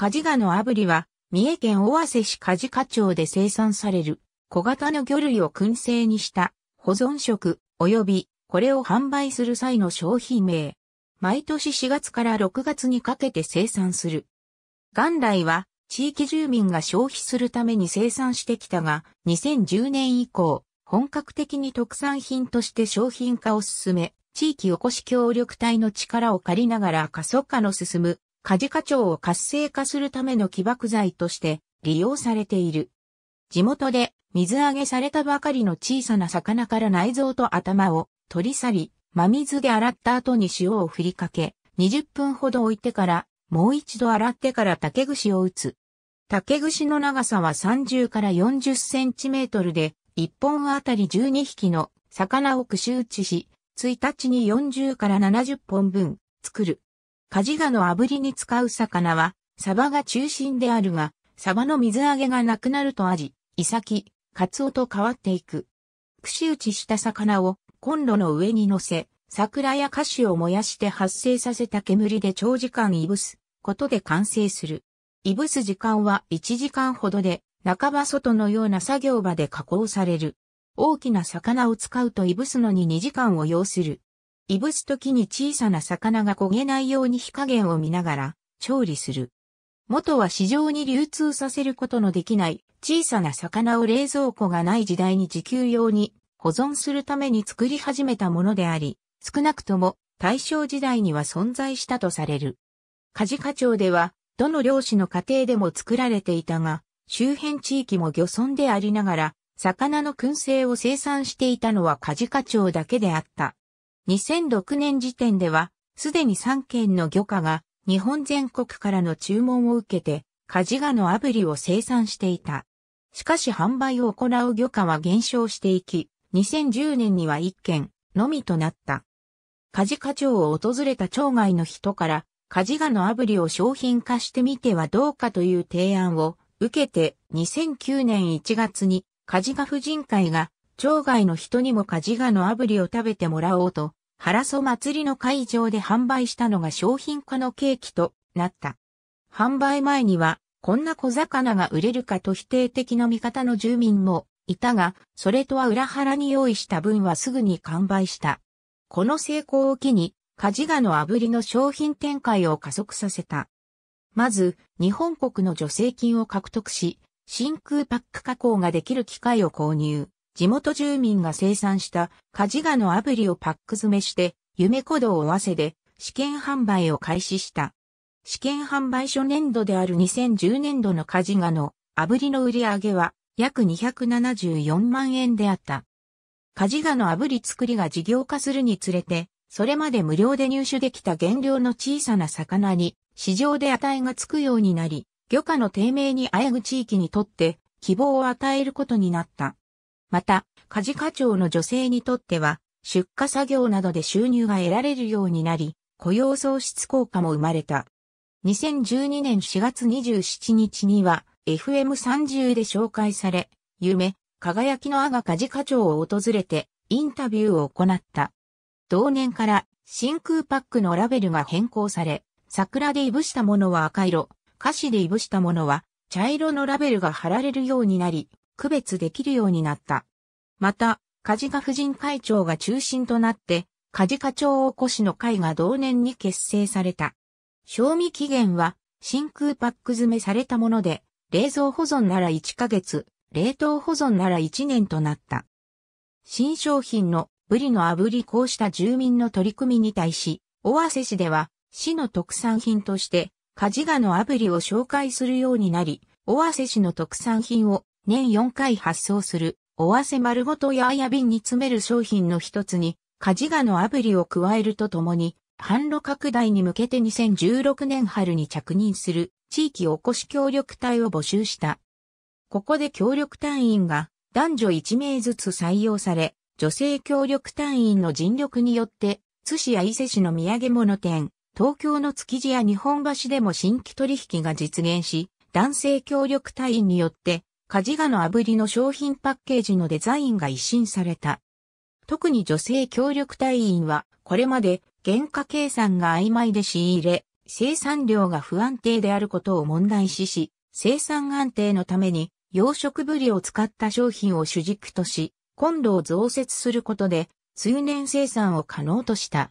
カジガの炙りは、三重県尾鷲市カジカ町で生産される、小型の魚類を燻製にした保存食及びこれを販売する際の商品名。毎年4月から6月にかけて生産する。元来は地域住民が消費するために生産してきたが、2010年以降、本格的に特産品として商品化を進め、地域おこし協力隊の力を借りながら過疎化の進むカジカ町を活性化するための起爆剤として利用されている。地元で水揚げされたばかりの小さな魚から内臓と頭を取り去り、真水で洗った後に塩を振りかけ、20分ほど置いてから、もう一度洗ってから竹串を打つ。竹串の長さは30から40センチメートルで、1本あたり12匹の魚を串打ちし、1日に40から70本分作る。カジガの炙りに使う魚は、サバが中心であるが、サバの水揚げがなくなるとアジ、イサキ、カツオと変わっていく。串打ちした魚をコンロの上に乗せ、桜や菓子を燃やして発生させた煙で長時間いぶすことで完成する。いぶす時間は1時間ほどで、半ば外のような作業場で加工される。大きな魚を使うといぶすのに2時間を要する。いぶすときに小さな魚が焦げないように火加減を見ながら調理する。元は市場に流通させることのできない小さな魚を冷蔵庫がない時代に自給用に保存するために作り始めたものであり、少なくとも大正時代には存在したとされる。カジカ町では、どの漁師の家庭でも作られていたが、周辺地域も漁村でありながら、魚の燻製を生産していたのはカジカ町だけであった。2006年時点では、すでに3件の漁家が日本全国からの注文を受けて、カジガの炙りを生産していた。しかし販売を行う漁家は減少していき、2010年には1件のみとなった。カジカ町を訪れた町外の人から、カジガの炙りを商品化してみてはどうかという提案を受けて2009年1月にカジガ婦人会が町外の人にもカジガの炙りを食べてもらおうと原ソ祭りの会場で販売したのが商品化のケーキとなった。販売前には、こんな小魚が売れるかと否定的な見方の住民もいたが、それとは裏腹に用意した分はすぐに完売した。この成功を機に、カジガの炙りの商品展開を加速させた。まず、日本国の助成金を獲得し、真空パック加工ができる機械を購入。地元住民が生産したカジガの炙りをパック詰めして、夢鼓動を合わせで試験販売を開始した。試験販売初年度である2010年度のカジガの炙りの売り上げは約274万円であった。カジガの炙り作りが事業化するにつれて、それまで無料で入手できた原料の小さな魚に市場で値がつくようになり、漁価の低迷にあえぐ地域にとって希望を与えることになった。また、家事課長の女性にとっては、出荷作業などで収入が得られるようになり、雇用創出効果も生まれた。2012年4月27日には、FM30 で紹介され、夢、輝きの阿賀家事課長を訪れて、インタビューを行った。同年から、真空パックのラベルが変更され、桜でいぶしたものは赤色、菓子でいぶしたものは茶色のラベルが貼られるようになり、区別できるようになった。また、梶賀婦人会長が中心となって、梶賀町おこしの会が同年に結成された。賞味期限は真空パック詰めされたもので、冷蔵保存なら1ヶ月、冷凍保存なら1年となった。新商品のブリの炙りこうした住民の取り組みに対し、尾鷲市では市の特産品として、カジガの炙りを紹介するようになり、尾鷲市の特産品を年4回発送する、おわせ丸ごとやあや瓶に詰める商品の一つに、カジガの炙りを加えるとともに、販路拡大に向けて2016年春に着任する地域おこし協力隊を募集した。ここで協力隊員が男女1名ずつ採用され、女性協力隊員の尽力によって、津市や伊勢市の土産物店、東京の築地や日本橋でも新規取引が実現し、男性協力隊員によってカジガの炙りの商品パッケージのデザインが一新された。特に女性協力隊員は、これまで原価計算が曖昧で仕入れ、生産量が不安定であることを問題視し、生産安定のために養殖ぶりを使った商品を主軸とし、コンロを増設することで、通年生産を可能とした。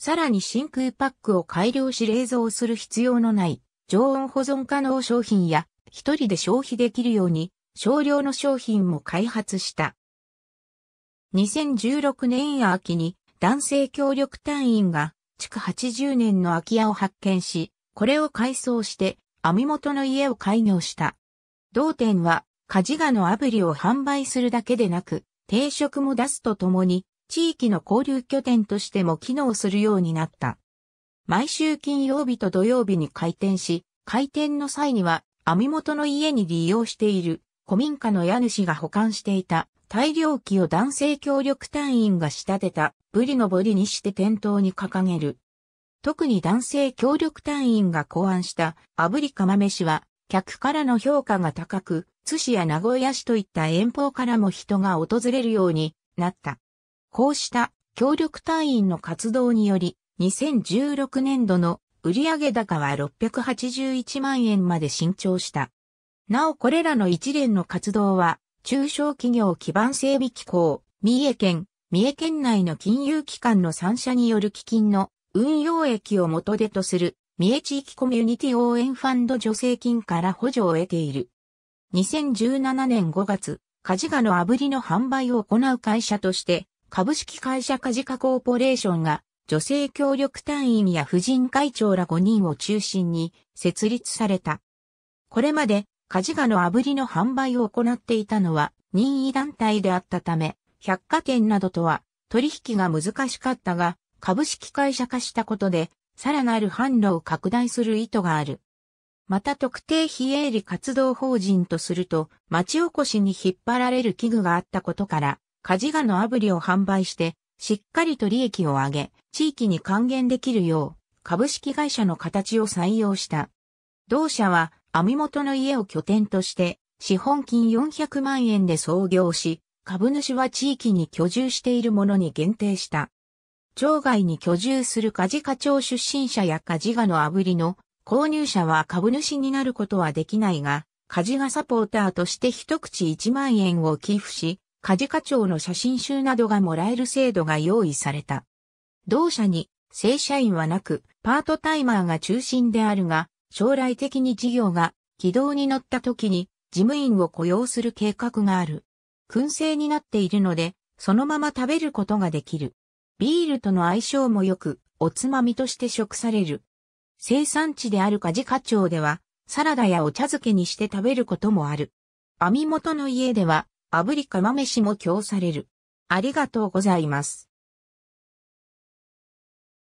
さらに真空パックを改良し冷蔵する必要のない、常温保存可能商品や一人で消費できるように少量の商品も開発した。2016年秋に男性協力隊員が築80年の空き家を発見し、これを改装して網元の家を開業した。同店はカジガのアプリを販売するだけでなく、定食も出すとともに、地域の交流拠点としても機能するようになった。毎週金曜日と土曜日に開店し、開店の際には網元の家に利用している古民家の家主が保管していた大量機を男性協力隊員が仕立てたブリのボリにして店頭に掲げる。特に男性協力隊員が考案した炙り釜飯は客からの評価が高く、津市や名古屋市といった遠方からも人が訪れるようになった。こうした協力隊員の活動により、2016年度の売上高は681万円まで伸長した。なおこれらの一連の活動は、中小企業基盤整備機構、三重県、三重県内の金融機関の3社による基金の運用益を元手とする、三重地域コミュニティ応援ファンド助成金から補助を得ている。2017年5月、カジカの炙りの販売を行う会社として、株式会社カジカコーポレーションが女性協力隊員や婦人会長ら5人を中心に設立された。これまで、カジガの炙りの販売を行っていたのは任意団体であったため、百貨店などとは取引が難しかったが、株式会社化したことで、さらなる販路を拡大する意図がある。また特定非営利活動法人とすると、町おこしに引っ張られる器具があったことから、カジガの炙りを販売して、しっかりと利益を上げ、地域に還元できるよう、株式会社の形を採用した。同社は、網元の家を拠点として、資本金400万円で創業し、株主は地域に居住しているものに限定した。町外に居住するジカ町出身者やジガの炙りの購入者は株主になることはできないが、ジガサポーターとして一口1万円を寄付し、家事課長の写真集などがもらえる制度が用意された。同社に正社員はなく、パートタイマーが中心であるが、将来的に事業が軌道に乗った時に事務員を雇用する計画がある。燻製になっているので、そのまま食べることができる。ビールとの相性も良く、おつまみとして食される。生産地である事課町では、サラダやお茶漬けにして食べることもある。網元の家では、炙り釜飯も供される。ありがとうございます。